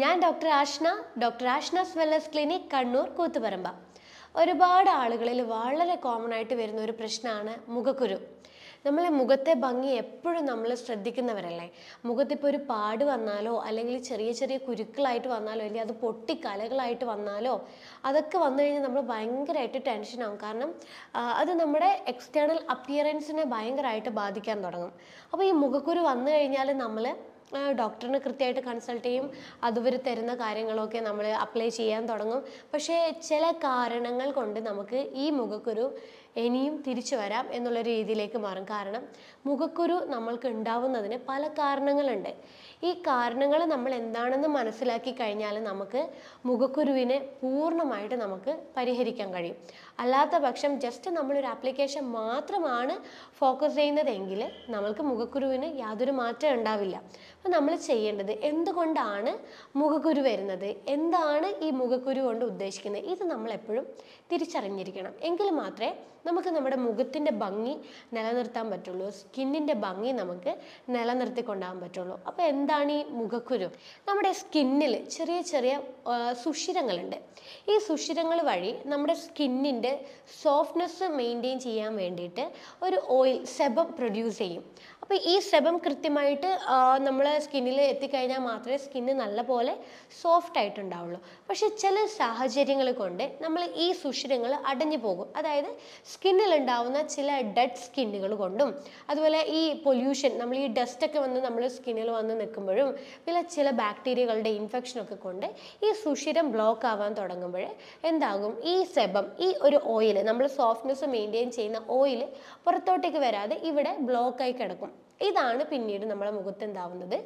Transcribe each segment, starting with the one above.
ഞാൻ doctor Ashna doctor Ashna's wellness clinic Kannur Koothuparamba ഒരുപാട് ആളുകളിൽ വളരെ കോമൺ ആയിട്ട് വരുന്ന ഒരു പ്രശ്നമാണ് മുഖക്കുരു നമ്മളെ മുഖത്തെ ഭംഗി എപ്പോഴും നമ്മൾ ശ്രദ്ധിക്കുന്നവരല്ലേ മുഖത്തിപ്പോൾ ഒരു പാട് വന്നാലോ അല്ലെങ്കിൽ ചെറിയ ചെറിയ കുരുക്കളായിട്ട് വന്നാലോ അല്ലെങ്കിൽ അത് പൊട്ടി കലകളായിട്ട് വന്നാലോ അതൊക്കെ വന്നു കഴിഞ്ഞാൽ നമ്മൾ ഭയങ്കരമായിട്ട് ടെൻഷനാകും കാരണം അത് നമ്മുടെ എക്സ്റ്റേണൽ അപ്പിയറൻസിനെ ഭയങ്കരമായിട്ട് ബാധിക്കാൻ തുടങ്ങും അപ്പോൾ ഈ മുഖക്കുരു വന്നു കഴിഞ്ഞാൽ നമ്മൾ ഡോക്ടറിനെ കൃത്യമായിട്ട് കൺസൾട്ട് ചെയ്യും അതുവരെ തരുന്ന കാര്യങ്ങളൊക്കെ നമ്മൾ അപ്ലൈ ചെയ്യാൻ തുടങ്ങും പക്ഷേ ചില കാരണങ്ങൾ കൊണ്ട് നമുക്ക് ഈ മുഖക്കുരു ഇനിയും തിരിച്ചു വരാം എന്നുള്ള രീതിയിലേക്ക് മാറും കാരണം മുഖക്കുരു നമ്മൾക്ക് ഉണ്ടാവുന്നതിന് പല കാരണങ്ങളുണ്ട് ഈ കാരണങ്ങൾ നമ്മൾ എന്താണെന്ന് മനസ്സിലാക്കി കഴിഞ്ഞാൽ നമുക്ക് മുഖക്കുരുവിനെ പൂർണ്ണമായിട്ട് നമുക്ക് പരിഹരിക്കാൻ കഴിയും അല്ലാത്ത പക്ഷം ജസ്റ്റ് നമ്മളൊരു ആപ്ലിക്കേഷൻ മാത്രമാണ് ഫോക്കസ് ചെയ്യുന്നതെങ്കിൽ നമ്മൾക്ക് മുഖക്കുരുവിന് യാതൊരു മാറ്റം ഉണ്ടാവില്ല അപ്പം നമ്മൾ ചെയ്യേണ്ടത് എന്തുകൊണ്ടാണ് മുഖക്കുരു വരുന്നത് എന്താണ് ഈ മുഖക്കുരു കൊണ്ട് ഉദ്ദേശിക്കുന്നത് ഇത് നമ്മൾ എപ്പോഴും തിരിച്ചറിഞ്ഞിരിക്കണം എങ്കിൽ മാത്രമേ നമുക്ക് നമ്മുടെ മുഖത്തിൻ്റെ ഭംഗി നിലനിർത്താൻ പറ്റുള്ളൂ സ്കിന്നിൻ്റെ ഭംഗി നമുക്ക് നിലനിർത്തി പറ്റുള്ളൂ അപ്പോൾ എന്താണ് ഈ മുഖക്കുരു നമ്മുടെ സ്കിന്നിൽ ചെറിയ ചെറിയ സുഷിരങ്ങളുണ്ട് ഈ സുഷിരങ്ങൾ വഴി നമ്മുടെ സ്കിന്നിൻ്റെ സോഫ്റ്റ്നെസ് മെയിൻറ്റെയിൻ ചെയ്യാൻ വേണ്ടിയിട്ട് ഒരു ഓയിൽ സെബം പ്രൊഡ്യൂസ് ചെയ്യും അപ്പോൾ ഈ സെബം കൃത്യമായിട്ട് നമ്മൾ സ്കിന്നിൽ എത്തിക്കഴിഞ്ഞാൽ മാത്രമേ സ്കിന്ന് നല്ലപോലെ സോഫ്റ്റ് ആയിട്ടുണ്ടാവുള്ളൂ പക്ഷേ ചില സാഹചര്യങ്ങൾ കൊണ്ട് നമ്മൾ ഈ സുഷിരങ്ങൾ അടഞ്ഞു പോകും അതായത് സ്കിന്നിൽ ഉണ്ടാവുന്ന ചില ഡെഡ് സ്കിന്നുകൾ കൊണ്ടും അതുപോലെ ഈ പൊല്യൂഷൻ നമ്മൾ ഈ ഡസ്റ്റൊക്കെ വന്ന് നമ്മൾ സ്കിന്നിൽ വന്ന് നിൽക്കുമ്പോഴും പിന്നെ ചില ബാക്ടീരിയകളുടെ ഇൻഫെക്ഷനൊക്കെ കൊണ്ട് ഈ സുഷിരം ബ്ലോക്ക് ആവാൻ തുടങ്ങുമ്പോൾ എന്താകും ഈ സെബം ഈ ഒരു ഓയിൽ നമ്മൾ സോഫ്റ്റ്നെസ് മെയിൻറ്റെയിൻ ചെയ്യുന്ന ഓയിൽ പുറത്തോട്ടേക്ക് വരാതെ ഇവിടെ ബ്ലോക്കായി കിടക്കും ഇതാണ് പിന്നീട് നമ്മുടെ മുഖത്ത് എന്താവുന്നത്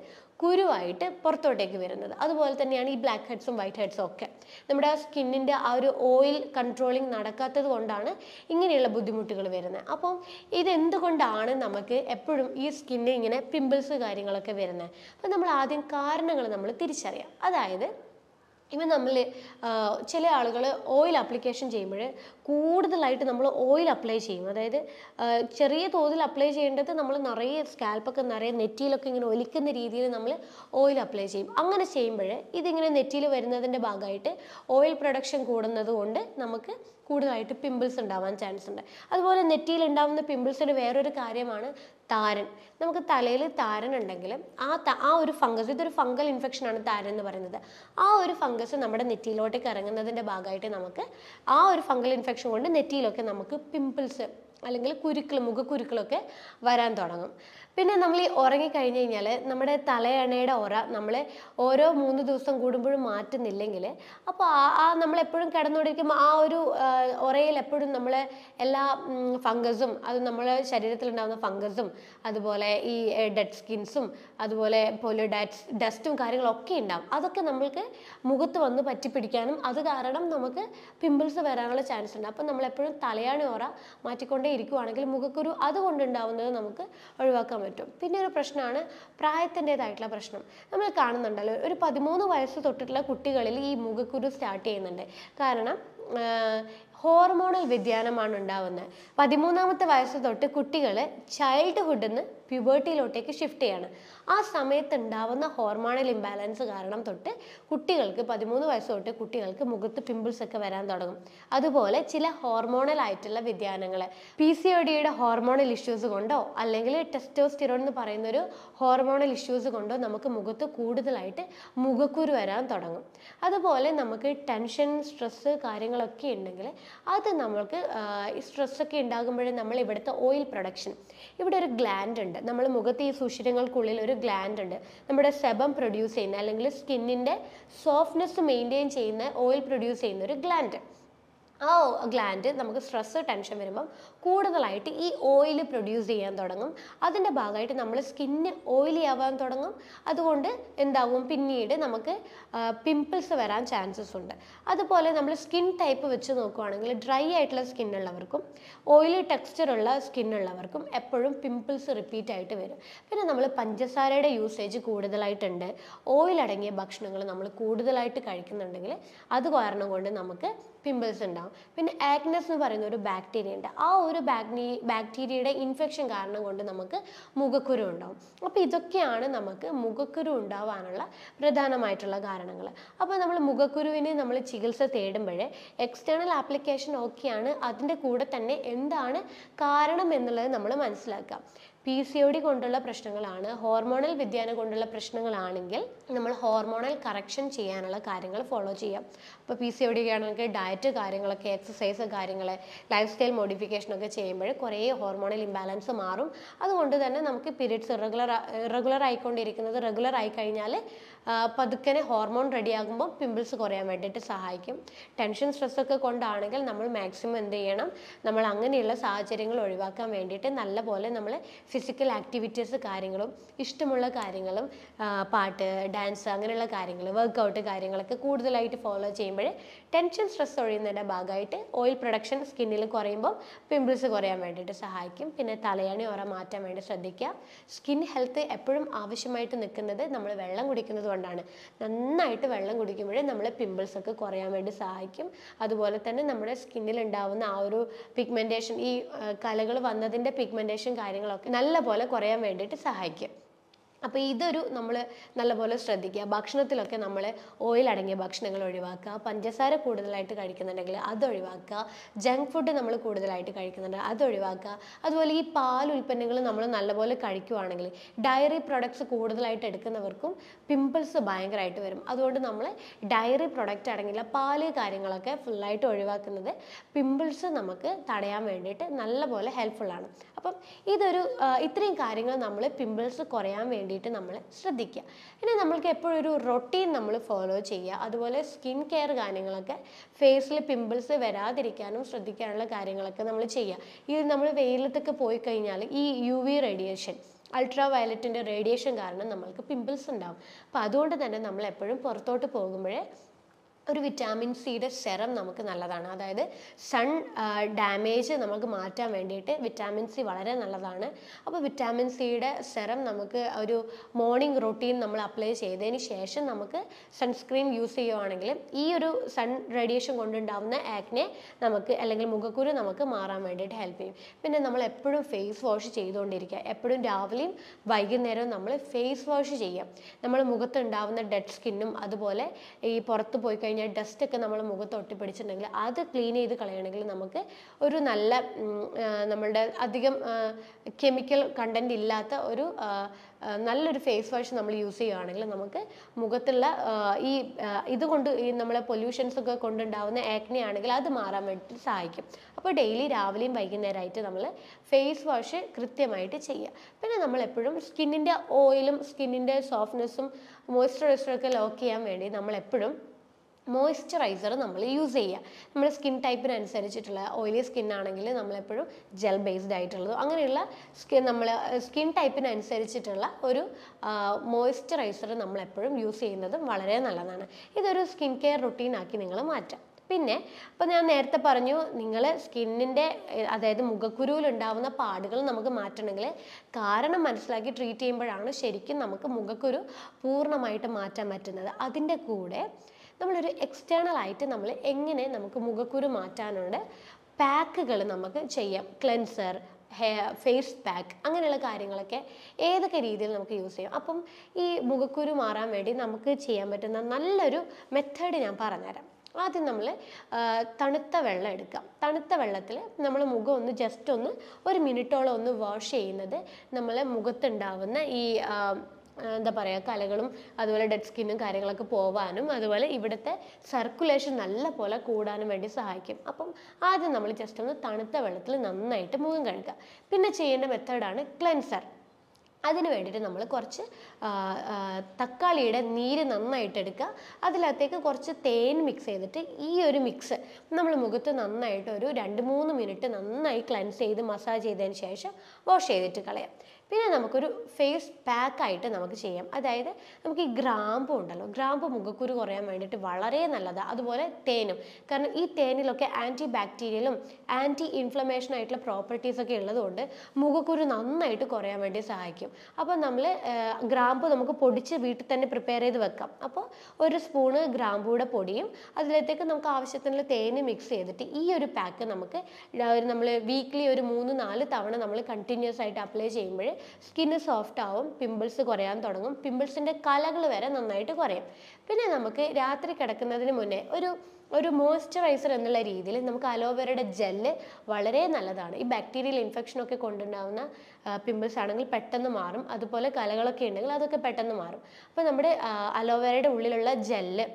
കുരുവായിട്ട് പുറത്തോട്ടേക്ക് വരുന്നത് അതുപോലെ തന്നെയാണ് ഈ ബ്ലാക്ക് ഹെഡ്സും വൈറ്റ് ഹെഡ്സും ഒക്കെ നമ്മുടെ സ്കിന്നിൻ്റെ ആ ഒരു ഓയിൽ കൺട്രോളിങ് നടക്കാത്തത് കൊണ്ടാണ് ഇങ്ങനെയുള്ള ബുദ്ധിമുട്ടുകൾ വരുന്നത് അപ്പം ഇതെന്തുകൊണ്ടാണ് നമുക്ക് എപ്പോഴും ഈ സ്കിന്ന് ഇങ്ങനെ പിമ്പിൾസ് കാര്യങ്ങളൊക്കെ വരുന്നത് അപ്പം നമ്മൾ ആദ്യം കാരണങ്ങൾ നമ്മൾ തിരിച്ചറിയാം അതായത് ഇപ്പം നമ്മൾ ചില ആളുകൾ ഓയിൽ ആപ്ലിക്കേഷൻ ചെയ്യുമ്പോൾ കൂടുതലായിട്ട് നമ്മൾ ഓയിൽ അപ്ലൈ ചെയ്യും അതായത് ചെറിയ തോതിൽ അപ്ലൈ ചെയ്യേണ്ടത് നമ്മൾ നിറയെ സ്കാൽപ്പൊക്കെ നിറയെ നെറ്റിയിലൊക്കെ ഇങ്ങനെ ഒലിക്കുന്ന രീതിയിൽ നമ്മൾ ഓയിൽ അപ്ലൈ ചെയ്യും അങ്ങനെ ചെയ്യുമ്പോൾ ഇതിങ്ങനെ നെറ്റിയിൽ വരുന്നതിൻ്റെ ഭാഗമായിട്ട് ഓയിൽ പ്രൊഡക്ഷൻ കൂടുന്നത് കൊണ്ട് നമുക്ക് കൂടുതലായിട്ട് പിമ്പിൾസ് ഉണ്ടാവാൻ ചാൻസ് ഉണ്ട് അതുപോലെ നെറ്റിയിൽ ഉണ്ടാകുന്ന പിമ്പിൾസിൻ്റെ വേറൊരു കാര്യമാണ് താരൻ നമുക്ക് തലയിൽ താരൻ ഉണ്ടെങ്കിൽ ആ ആ ഒരു ഫംഗസ് ഇതൊരു ഫംഗൽ ഇൻഫെക്ഷനാണ് താരൻ എന്ന് പറയുന്നത് ആ ഒരു ഫംഗസ് നമ്മുടെ നെറ്റിയിലോട്ടേക്ക് ഇറങ്ങുന്നതിൻ്റെ ഭാഗമായിട്ട് നമുക്ക് ആ ഒരു ഫംഗൽ ഇൻഫെക്ഷൻ ഇൻഫെക്ഷൻ കൊണ്ട് നെറ്റിയിലൊക്കെ നമുക്ക് പിമ്പിൾസ് അല്ലെങ്കിൽ കുരുക്കൾ മുഖക്കുരുക്കളൊക്കെ വരാൻ തുടങ്ങും പിന്നെ നമ്മൾ ഈ ഉറങ്ങിക്കഴിഞ്ഞ് കഴിഞ്ഞാൽ നമ്മുടെ തലയണയുടെ ഉറ നമ്മൾ ഓരോ മൂന്ന് ദിവസം കൂടുമ്പോഴും മാറ്റുന്നില്ലെങ്കിൽ അപ്പോൾ ആ ആ നമ്മളെപ്പോഴും കിടന്നുകൊണ്ടിരിക്കുമ്പോൾ ആ ഒരു ഉറയിൽ എപ്പോഴും നമ്മൾ എല്ലാ ഫംഗസും അത് ശരീരത്തിൽ ശരീരത്തിലുണ്ടാകുന്ന ഫംഗസും അതുപോലെ ഈ ഡെഡ് സ്കിൻസും അതുപോലെ പോലും ഡസ്റ്റും കാര്യങ്ങളൊക്കെ ഉണ്ടാവും അതൊക്കെ നമ്മൾക്ക് മുഖത്ത് വന്ന് പറ്റിപ്പിടിക്കാനും അത് കാരണം നമുക്ക് പിമ്പിൾസ് വരാനുള്ള ചാൻസ് ഉണ്ട് അപ്പോൾ നമ്മളെപ്പോഴും തലയാണി ഉറ മാറ്റിക്കൊണ്ടേ ഇരിക്കുവാണെങ്കിൽ മുഖക്കുരു അതുകൊണ്ടുണ്ടാവുന്നത് നമുക്ക് ഒഴിവാക്കാൻ പറ്റും പറ്റും പിന്നെ ഒരു പ്രശ്നമാണ് പ്രായത്തിൻ്റെതായിട്ടുള്ള പ്രശ്നം നമ്മൾ കാണുന്നുണ്ടല്ലോ ഒരു പതിമൂന്ന് വയസ്സ് തൊട്ടിട്ടുള്ള കുട്ടികളിൽ ഈ മുഖക്കുരു സ്റ്റാർട്ട് ചെയ്യുന്നുണ്ട് കാരണം ഹോർമോണൽ വ്യതിയാനമാണ് ഉണ്ടാവുന്നത് പതിമൂന്നാമത്തെ വയസ്സ് തൊട്ട് കുട്ടികൾ ചൈൽഡ്ഹുഡിൽ നിന്ന് പ്യുബേർട്ടിയിലോട്ടേക്ക് ഷിഫ്റ്റ് ചെയ്യാണ് ആ സമയത്ത് ഉണ്ടാവുന്ന ഹോർമോണൽ ഇംബാലൻസ് കാരണം തൊട്ട് കുട്ടികൾക്ക് പതിമൂന്ന് വയസ്സ് തൊട്ട് കുട്ടികൾക്ക് മുഖത്ത് പിമ്പിൾസ് ഒക്കെ വരാൻ തുടങ്ങും അതുപോലെ ചില ഹോർമോണൽ ആയിട്ടുള്ള വ്യതിയാനങ്ങൾ പി സി ഒ ഡിയുടെ ഹോർമോണൽ ഇഷ്യൂസ് കൊണ്ടോ അല്ലെങ്കിൽ ടെസ്റ്റോസ്റ്റിറോൺ എന്ന് പറയുന്ന ഒരു ഹോർമോണൽ ഇഷ്യൂസ് കൊണ്ടോ നമുക്ക് മുഖത്ത് കൂടുതലായിട്ട് മുഖക്കുരു വരാൻ തുടങ്ങും അതുപോലെ നമുക്ക് ടെൻഷൻ സ്ട്രെസ്സ് കാര്യങ്ങളൊക്കെ ഉണ്ടെങ്കിൽ അത് നമ്മൾക്ക് സ്ട്രെസ്സൊക്കെ ഉണ്ടാകുമ്പോഴേ നമ്മൾ ഇവിടുത്തെ ഓയിൽ പ്രൊഡക്ഷൻ ഇവിടെ ഒരു ഗ്ലാൻഡ് ഉണ്ട് നമ്മൾ മുഖത്ത് ഈ സുഷിരങ്ങൾക്കുള്ളിൽ ഒരു ഗ്ലാൻഡ് ഉണ്ട് നമ്മുടെ സെബം പ്രൊഡ്യൂസ് ചെയ്യുന്ന അല്ലെങ്കിൽ സ്കിന്നിൻ്റെ സോഫ്റ്റ്നെസ് മെയിൻറ്റെയിൻ ചെയ്യുന്ന ഓയിൽ പ്രൊഡ്യൂസ് ചെയ്യുന്ന ഒരു ഗ്ലാൻഡ് ആ ഗ്ലാൻഡ് നമുക്ക് സ്ട്രെസ് ടെൻഷൻ വരുമ്പം കൂടുതലായിട്ട് ഈ ഓയിൽ പ്രൊഡ്യൂസ് ചെയ്യാൻ തുടങ്ങും അതിൻ്റെ ഭാഗമായിട്ട് നമ്മൾ സ്കിന്ന് ഓയിലി ആവാൻ തുടങ്ങും അതുകൊണ്ട് എന്താവും പിന്നീട് നമുക്ക് പിമ്പിൾസ് വരാൻ ചാൻസസ് ഉണ്ട് അതുപോലെ നമ്മൾ സ്കിൻ ടൈപ്പ് വെച്ച് നോക്കുവാണെങ്കിൽ ഡ്രൈ ആയിട്ടുള്ള സ്കിൻ ഉള്ളവർക്കും ഓയിലി ടെക്സ്ചറുള്ള സ്കിൻ ഉള്ളവർക്കും എപ്പോഴും പിമ്പിൾസ് റിപ്പീറ്റ് ആയിട്ട് വരും പിന്നെ നമ്മൾ പഞ്ചസാരയുടെ യൂസേജ് കൂടുതലായിട്ടുണ്ട് ഓയിൽ അടങ്ങിയ ഭക്ഷണങ്ങൾ നമ്മൾ കൂടുതലായിട്ട് കഴിക്കുന്നുണ്ടെങ്കിൽ അത് കാരണം കൊണ്ട് നമുക്ക് പിമ്പിൾസ് ഉണ്ടാവും പിന്നെ ആക്നസ് എന്ന് പറയുന്ന ഒരു ബാക്ടീരിയ ഉണ്ട് ആ ഒരു ബാക്ടീ ബാക്ടീരിയയുടെ ഇൻഫെക്ഷൻ കാരണം കൊണ്ട് നമുക്ക് മുഖക്കുരു ഉണ്ടാവും അപ്പോൾ ഇതൊക്കെയാണ് നമുക്ക് മുഖക്കുരു ഉണ്ടാവാനുള്ള പ്രധാനമായിട്ടുള്ള കാരണങ്ങൾ അപ്പോൾ നമ്മൾ മുഖക്കുരുവിന് നമ്മൾ ചികിത്സ തേടുമ്പോൾ എക്സ്റ്റേണൽ ആപ്ലിക്കേഷൻ ഓക്കെയാണ് അതിൻ്റെ കൂടെ തന്നെ എന്താണ് കാരണം എന്നുള്ളത് നമ്മൾ മനസ്സിലാക്കുക പി സി ഒ ഡി കൊണ്ടുള്ള പ്രശ്നങ്ങളാണ് ഹോർമോണൽ വ്യതിയാനം കൊണ്ടുള്ള പ്രശ്നങ്ങളാണെങ്കിൽ നമ്മൾ ഹോർമോണൽ കറക്ഷൻ ചെയ്യാനുള്ള കാര്യങ്ങൾ ഫോളോ ചെയ്യാം അപ്പോൾ പി സി ഒ ഡി ആണെങ്കിൽ ഡയറ്റ് കാര്യങ്ങളൊക്കെ എക്സസൈസ് കാര്യങ്ങൾ ലൈഫ് സ്റ്റൈൽ മോഡിഫിക്കേഷനൊക്കെ ചെയ്യുമ്പോൾ കുറേ ഹോർമോണൽ ഇംബാലൻസ് മാറും അതുകൊണ്ട് തന്നെ നമുക്ക് പീരീഡ്സ് ഇറഗുലർ ഇറഗുലർ ആയിക്കൊണ്ടിരിക്കുന്നത് റെഗുലർ ആയി കഴിഞ്ഞാൽ പതുക്കനെ ഹോർമോൺ റെഡിയാകുമ്പോൾ പിമ്പിൾസ് കുറയാൻ വേണ്ടിയിട്ട് സഹായിക്കും ടെൻഷൻ സ്ട്രെസ്സൊക്കെ കൊണ്ടാണെങ്കിൽ നമ്മൾ മാക്സിമം എന്ത് ചെയ്യണം നമ്മൾ അങ്ങനെയുള്ള സാഹചര്യങ്ങൾ ഒഴിവാക്കാൻ വേണ്ടിയിട്ട് നല്ലപോലെ നമ്മൾ ഫിസിക്കൽ ആക്ടിവിറ്റീസ് കാര്യങ്ങളും ഇഷ്ടമുള്ള കാര്യങ്ങളും പാട്ട് ഡാൻസ് അങ്ങനെയുള്ള കാര്യങ്ങൾ വർക്കൗട്ട് കാര്യങ്ങളൊക്കെ കൂടുതലായിട്ട് ഫോളോ ചെയ്യുമ്പോൾ ടെൻഷൻ സ്ട്രെസ് ഒഴിയുന്നതിൻ്റെ ഭാഗമായിട്ട് ഓയിൽ പ്രൊഡക്ഷൻ സ്കിന്നിൽ കുറയുമ്പോൾ പിമ്പിൾസ് കുറയാൻ വേണ്ടിയിട്ട് സഹായിക്കും പിന്നെ തലയണി ഉറ മാറ്റാൻ വേണ്ടി ശ്രദ്ധിക്കുക സ്കിൻ ഹെൽത്ത് എപ്പോഴും ആവശ്യമായിട്ട് നിൽക്കുന്നത് നമ്മൾ വെള്ളം കുടിക്കുന്നത് കൊണ്ടാണ് നന്നായിട്ട് വെള്ളം കുടിക്കുമ്പോഴേ നമ്മളെ പിമ്പിൾസ് ഒക്കെ കുറയാൻ വേണ്ടി സഹായിക്കും അതുപോലെ തന്നെ നമ്മുടെ സ്കിന്നിൽ ഉണ്ടാവുന്ന ആ ഒരു പിഗ്മെൻറ്റേഷൻ ഈ കലകൾ വന്നതിൻ്റെ പിഗ്മെൻറ്റേഷൻ കാര്യങ്ങളൊക്കെ നല്ലപോലെ കുറയാൻ വേണ്ടിയിട്ട് സഹായിക്കും അപ്പോൾ ഇതൊരു നമ്മൾ നല്ലപോലെ ശ്രദ്ധിക്കുക ഭക്ഷണത്തിലൊക്കെ നമ്മൾ ഓയിൽ അടങ്ങിയ ഭക്ഷണങ്ങൾ ഒഴിവാക്കുക പഞ്ചസാര കൂടുതലായിട്ട് കഴിക്കുന്നുണ്ടെങ്കിൽ അത് ഒഴിവാക്കുക ജങ്ക് ഫുഡ് നമ്മൾ കൂടുതലായിട്ട് കഴിക്കുന്നുണ്ട് അത് ഒഴിവാക്കുക അതുപോലെ ഈ പാൽ ഉൽപ്പന്നങ്ങൾ നമ്മൾ നല്ലപോലെ കഴിക്കുവാണെങ്കിൽ ഡയറി പ്രൊഡക്ട്സ് കൂടുതലായിട്ട് എടുക്കുന്നവർക്കും പിമ്പിൾസ് ഭയങ്കരമായിട്ട് വരും അതുകൊണ്ട് നമ്മൾ ഡയറി പ്രൊഡക്റ്റ് അടങ്ങിയുള്ള പാല് കാര്യങ്ങളൊക്കെ ഫുള്ളായിട്ട് ഒഴിവാക്കുന്നത് പിമ്പിൾസ് നമുക്ക് തടയാൻ വേണ്ടിയിട്ട് നല്ലപോലെ ഹെൽപ്ഫുള്ളാണ് അപ്പം ഇതൊരു ഇത്രയും കാര്യങ്ങൾ നമ്മൾ പിമ്പിൾസ് കുറയാൻ വേണ്ടി വേണ്ടിയിട്ട് നമ്മൾ ശ്രദ്ധിക്കുക പിന്നെ നമ്മൾക്ക് എപ്പോഴും ഒരു റൊട്ടീൻ നമ്മൾ ഫോളോ ചെയ്യുക അതുപോലെ സ്കിൻ കെയർ കാര്യങ്ങളൊക്കെ ഫേസിൽ പിമ്പിൾസ് വരാതിരിക്കാനും ശ്രദ്ധിക്കാനുള്ള കാര്യങ്ങളൊക്കെ നമ്മൾ ചെയ്യുക ഈ നമ്മൾ വെയിലത്തൊക്കെ പോയി കഴിഞ്ഞാൽ ഈ യു വി റേഡിയേഷൻ അൾട്രാ വയലറ്റിൻ്റെ റേഡിയേഷൻ കാരണം നമ്മൾക്ക് പിമ്പിൾസ് ഉണ്ടാവും അപ്പോൾ അതുകൊണ്ട് തന്നെ നമ്മൾ എപ്പോഴും പുറത്തോട്ട് പോകുമ്പോഴേ ഒരു വിറ്റാമിൻ സിയുടെ സെറം നമുക്ക് നല്ലതാണ് അതായത് സൺ ഡാമേജ് നമുക്ക് മാറ്റാൻ വേണ്ടിയിട്ട് വിറ്റാമിൻ സി വളരെ നല്ലതാണ് അപ്പോൾ വിറ്റാമിൻ സിയുടെ സെറം നമുക്ക് ഒരു മോർണിംഗ് റൊട്ടീൻ നമ്മൾ അപ്ലൈ ചെയ്തതിന് ശേഷം നമുക്ക് സൺസ്ക്രീൻ യൂസ് ചെയ്യുവാണെങ്കിൽ ഈ ഒരു സൺ റേഡിയേഷൻ കൊണ്ടുണ്ടാവുന്ന ആക്നെ നമുക്ക് അല്ലെങ്കിൽ മുഖക്കുരു നമുക്ക് മാറാൻ വേണ്ടിയിട്ട് ഹെൽപ്പ് ചെയ്യും പിന്നെ നമ്മൾ എപ്പോഴും ഫേസ് വാഷ് ചെയ്തുകൊണ്ടിരിക്കുക എപ്പോഴും രാവിലെയും വൈകുന്നേരവും നമ്മൾ ഫേസ് വാഷ് ചെയ്യാം നമ്മൾ മുഖത്തുണ്ടാവുന്ന ഡെഡ് സ്കിന്നും അതുപോലെ ഈ പുറത്ത് പോയി കഴിഞ്ഞാൽ ഡസ്റ്റ് ഒക്കെ നമ്മൾ മുഖത്ത് ഒട്ടിപ്പിടിച്ചിട്ടുണ്ടെങ്കിൽ അത് ക്ലീൻ ചെയ്ത് കളയണമെങ്കിൽ നമുക്ക് ഒരു നല്ല നമ്മളുടെ അധികം കെമിക്കൽ കണ്ടന്റ് ഇല്ലാത്ത ഒരു നല്ലൊരു ഫേസ് വാഷ് നമ്മൾ യൂസ് ചെയ്യുകയാണെങ്കിൽ നമുക്ക് മുഖത്തുള്ള ഈ ഇതുകൊണ്ട് ഈ നമ്മളെ പൊല്യൂഷൻസ് ഒക്കെ കൊണ്ടുണ്ടാവുന്ന ആക്നെ ആണെങ്കിൽ അത് മാറാൻ വേണ്ടിയിട്ട് സഹായിക്കും അപ്പോൾ ഡെയിലി രാവിലെയും വൈകുന്നേരമായിട്ട് നമ്മൾ ഫേസ് വാഷ് കൃത്യമായിട്ട് ചെയ്യുക പിന്നെ നമ്മൾ എപ്പോഴും സ്കിന്നിൻ്റെ ഓയിലും സ്കിന്നിൻ്റെ സോഫ്റ്റ്നെസ്സും മോയ്സ്ചറൈസറും ഒക്കെ ലോക്ക് ചെയ്യാൻ വേണ്ടി നമ്മൾ എപ്പോഴും മോയ്സ്ചറൈസർ നമ്മൾ യൂസ് ചെയ്യുക നമ്മുടെ സ്കിൻ ടൈപ്പിനനുസരിച്ചിട്ടുള്ള ഓയിലി സ്കിൻ ആണെങ്കിൽ നമ്മളെപ്പോഴും ജെൽ ബേസ്ഡ് ആയിട്ടുള്ളത് അങ്ങനെയുള്ള സ്കിൻ നമ്മൾ സ്കിൻ ടൈപ്പിനനുസരിച്ചിട്ടുള്ള ഒരു മോയ്സ്ചറൈസർ നമ്മളെപ്പോഴും യൂസ് ചെയ്യുന്നതും വളരെ നല്ലതാണ് ഇതൊരു സ്കിൻ കെയർ ആക്കി നിങ്ങൾ മാറ്റാം പിന്നെ ഇപ്പോൾ ഞാൻ നേരത്തെ പറഞ്ഞു നിങ്ങൾ സ്കിന്നിൻ്റെ അതായത് മുഖക്കുരുവിലുണ്ടാവുന്ന പാടുകൾ നമുക്ക് മാറ്റണമെങ്കിൽ കാരണം മനസ്സിലാക്കി ട്രീറ്റ് ചെയ്യുമ്പോഴാണ് ശരിക്കും നമുക്ക് മുഖക്കുരു പൂർണ്ണമായിട്ട് മാറ്റാൻ പറ്റുന്നത് അതിൻ്റെ കൂടെ നമ്മളൊരു എക്സ്റ്റേണൽ ആയിട്ട് നമ്മൾ എങ്ങനെ നമുക്ക് മുഖക്കുരു മാറ്റാനുണ്ട് പാക്കുകൾ നമുക്ക് ചെയ്യാം ക്ലെൻസർ ഹെയർ ഫേസ് പാക്ക് അങ്ങനെയുള്ള കാര്യങ്ങളൊക്കെ ഏതൊക്കെ രീതിയിൽ നമുക്ക് യൂസ് ചെയ്യാം അപ്പം ഈ മുഖക്കുരു മാറാൻ വേണ്ടി നമുക്ക് ചെയ്യാൻ പറ്റുന്ന നല്ലൊരു മെത്തേഡ് ഞാൻ പറഞ്ഞുതരാം ആദ്യം നമ്മൾ തണുത്ത വെള്ളം എടുക്കാം തണുത്ത വെള്ളത്തിൽ നമ്മൾ മുഖം ഒന്ന് ജസ്റ്റ് ഒന്ന് ഒരു മിനിറ്റോളം ഒന്ന് വാഷ് ചെയ്യുന്നത് നമ്മളെ മുഖത്തുണ്ടാവുന്ന ഈ എന്താ പറയുക കലകളും അതുപോലെ ഡെഡ് സ്കിന്നും കാര്യങ്ങളൊക്കെ പോവാനും അതുപോലെ ഇവിടുത്തെ സർക്കുലേഷൻ നല്ല പോലെ കൂടാനും വേണ്ടി സഹായിക്കും അപ്പം ആദ്യം നമ്മൾ ജസ്റ്റ് ഒന്ന് തണുത്ത വെള്ളത്തിൽ നന്നായിട്ട് മുഖം കഴുകുക പിന്നെ ചെയ്യേണ്ട മെത്തേഡാണ് ക്ലെൻസർ അതിന് വേണ്ടിയിട്ട് നമ്മൾ കുറച്ച് തക്കാളിയുടെ നീര് നന്നായിട്ട് എടുക്കുക അതിനകത്തേക്ക് കുറച്ച് തേൻ മിക്സ് ചെയ്തിട്ട് ഈ ഒരു മിക്സ് നമ്മൾ മുഖത്ത് നന്നായിട്ട് ഒരു രണ്ട് മൂന്ന് മിനിറ്റ് നന്നായി ക്ലെൻസ് ചെയ്ത് മസാജ് ചെയ്തതിന് ശേഷം വാഷ് ചെയ്തിട്ട് കളയാം പിന്നെ നമുക്കൊരു ഫേസ് പാക്ക് ആയിട്ട് നമുക്ക് ചെയ്യാം അതായത് നമുക്ക് ഈ ഗ്രാമ്പു ഉണ്ടല്ലോ ഗ്രാമ്പു മുഖക്കുരു കുറയാൻ വേണ്ടിയിട്ട് വളരെ നല്ലതാണ് അതുപോലെ തേനും കാരണം ഈ തേനിലൊക്കെ ആൻറ്റി ബാക്ടീരിയലും ആൻറ്റി ഇൻഫ്ലമേഷൻ ആയിട്ടുള്ള പ്രോപ്പർട്ടീസ് ഒക്കെ ഉള്ളതുകൊണ്ട് മുഖക്കുരു നന്നായിട്ട് കുറയാൻ വേണ്ടി സഹായിക്കും അപ്പോൾ നമ്മൾ ഗ്രാമ്പു നമുക്ക് പൊടിച്ച് വീട്ടിൽ തന്നെ പ്രിപ്പയർ ചെയ്ത് വെക്കാം അപ്പോൾ ഒരു സ്പൂണ് ഗ്രാമ്പൂടെ പൊടിയും അതിലേക്ക് നമുക്ക് ആവശ്യത്തിനുള്ള തേന് മിക്സ് ചെയ്തിട്ട് ഈ ഒരു പാക്ക് നമുക്ക് നമ്മൾ വീക്ക്ലി ഒരു മൂന്ന് നാല് തവണ നമ്മൾ കണ്ടിന്യൂസ് ആയിട്ട് അപ്ലൈ ചെയ്യുമ്പോൾ സ്കിന്ന് സോഫ്റ്റ് ആവും പിമ്പിൾസ് കുറയാൻ തുടങ്ങും പിമ്പിൾസിൻ്റെ കലകൾ വരെ നന്നായിട്ട് കുറയും പിന്നെ നമുക്ക് രാത്രി കിടക്കുന്നതിന് മുന്നേ ഒരു ഒരു മോയ്സ്ചറൈസർ എന്നുള്ള രീതിയിൽ നമുക്ക് അലോവേറയുടെ ജെല്ല് വളരെ നല്ലതാണ് ഈ ബാക്ടീരിയൽ ഇൻഫെക്ഷനൊക്കെ കൊണ്ടുണ്ടാവുന്ന പിമ്പിൾസ് ആണെങ്കിൽ പെട്ടെന്ന് മാറും അതുപോലെ കലകളൊക്കെ ഉണ്ടെങ്കിൽ അതൊക്കെ പെട്ടെന്ന് മാറും അപ്പോൾ നമ്മുടെ അലോവേരയുടെ ഉള്ളിലുള്ള ജെല്ല്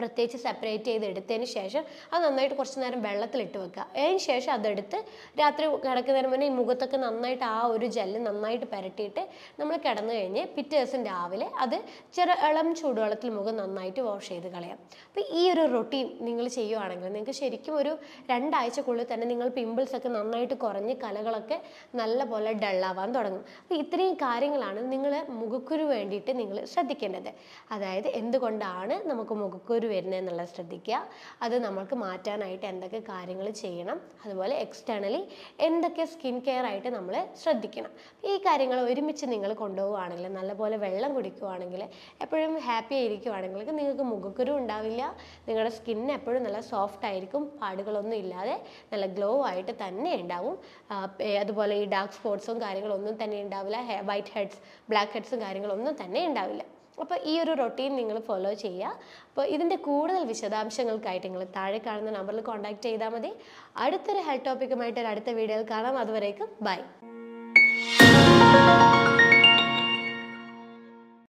പ്രത്യേകിച്ച് സെപ്പറേറ്റ് ചെയ്ത് എടുത്തതിന് ശേഷം അത് നന്നായിട്ട് കുറച്ച് നേരം വെള്ളത്തിലിട്ട് വെക്കുക അതിന് ശേഷം അതെടുത്ത് രാത്രി കിടക്കുന്നതിന് മുന്നേ ഈ മുഖത്തൊക്കെ നന്നായിട്ട് ആ ഒരു ജെല്ല് നന്നായിട്ട് പുരട്ടിയിട്ട് നമ്മൾ കിടന്നു കഴിഞ്ഞ് പിറ്റേ ദിവസം രാവിലെ അത് ചെറു ഇളം ചൂടുവെള്ളത്തിൽ മുഖം നന്നായിട്ട് വാഷ് ചെയ്ത് കളയാം അപ്പോൾ ഈ ഒരു റൊട്ടീൻ നിങ്ങൾ ചെയ്യുവാണെങ്കിൽ നിങ്ങൾക്ക് ശരിക്കും ഒരു രണ്ടാഴ്ചക്കുള്ളിൽ തന്നെ നിങ്ങൾ പിമ്പിൾസൊക്കെ ഒക്കെ നന്നായിട്ട് കുറഞ്ഞ് കലകളൊക്കെ നല്ലപോലെ ഡള്ളാവാൻ തുടങ്ങും അപ്പോൾ ഇത്രയും കാര്യങ്ങളാണ് നിങ്ങൾ മുഖക്കുരു വേണ്ടിയിട്ട് നിങ്ങൾ ശ്രദ്ധിക്കേണ്ടത് അതായത് എന്തുകൊണ്ടാണ് നമുക്ക് മുഖക്കുരു വരുന്നത് വരുന്നതെന്നുള്ളത് ശ്രദ്ധിക്കുക അത് നമ്മൾക്ക് മാറ്റാനായിട്ട് എന്തൊക്കെ കാര്യങ്ങൾ ചെയ്യണം അതുപോലെ എക്സ്റ്റേണലി എന്തൊക്കെ സ്കിൻ കെയർ ആയിട്ട് നമ്മൾ ശ്രദ്ധിക്കണം ഈ കാര്യങ്ങൾ ഒരുമിച്ച് നിങ്ങൾ കൊണ്ടുപോവുകയാണെങ്കിൽ നല്ലപോലെ വെള്ളം കുടിക്കുവാണെങ്കിൽ എപ്പോഴും ഹാപ്പി ആയിരിക്കുവാണെങ്കിൽ നിങ്ങൾക്ക് മുഖക്കുരു ഉണ്ടാവില്ല നിങ്ങളുടെ സ്കിൻ എപ്പോഴും നല്ല സോഫ്റ്റ് ആയിരിക്കും പാടുകളൊന്നും ഇല്ലാതെ നല്ല ഗ്ലോ ആയിട്ട് തന്നെ ഉണ്ടാവും അതുപോലെ ഈ ഡാർക്ക് സ്പോട്ട്സും കാര്യങ്ങളൊന്നും തന്നെ ഉണ്ടാവില്ല വൈറ്റ് ഹെഡ്സ് ബ്ലാക്ക് ഹെഡ്സും കാര്യങ്ങളൊന്നും തന്നെ ഉണ്ടാവില്ല അപ്പോൾ ഈ ഒരു റൊട്ടീൻ നിങ്ങൾ ഫോളോ ചെയ്യുക അപ്പോൾ ഇതിൻ്റെ കൂടുതൽ വിശദാംശങ്ങൾക്കായിട്ട് നിങ്ങൾ താഴെ കാണുന്ന നമ്പറിൽ കോൺടാക്ട് ചെയ്താൽ മതി അടുത്തൊരു ഹെൽത്ത് ടോപ്പിക്കുമായിട്ട് അടുത്ത വീഡിയോയിൽ കാണാം അതുവരേക്കും ബൈ